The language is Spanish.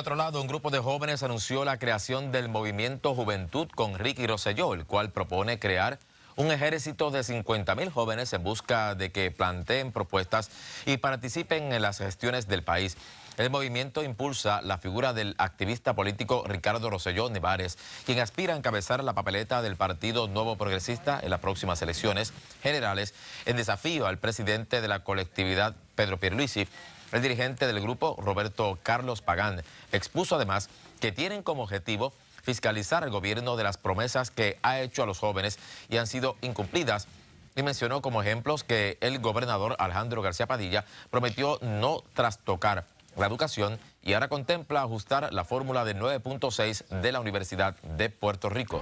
Por otro lado, un grupo de jóvenes anunció la creación del movimiento Juventud con Ricky Rosselló, el cual propone crear un ejército de 50.000 jóvenes en busca de que planteen propuestas y participen en las gestiones del país. El movimiento impulsa la figura del activista político Ricardo Rosselló Nevares, quien aspira a encabezar la papeleta del Partido Nuevo Progresista en las próximas elecciones generales en desafío al presidente de la colectividad, Pedro Pierluisi, el dirigente del grupo, Roberto Carlos Pagán, expuso además que tienen como objetivo fiscalizar el gobierno de las promesas que ha hecho a los jóvenes y han sido incumplidas. Y mencionó como ejemplos que el gobernador Alejandro García Padilla prometió no trastocar la educación y ahora contempla ajustar la fórmula de 9.6 de la Universidad de Puerto Rico.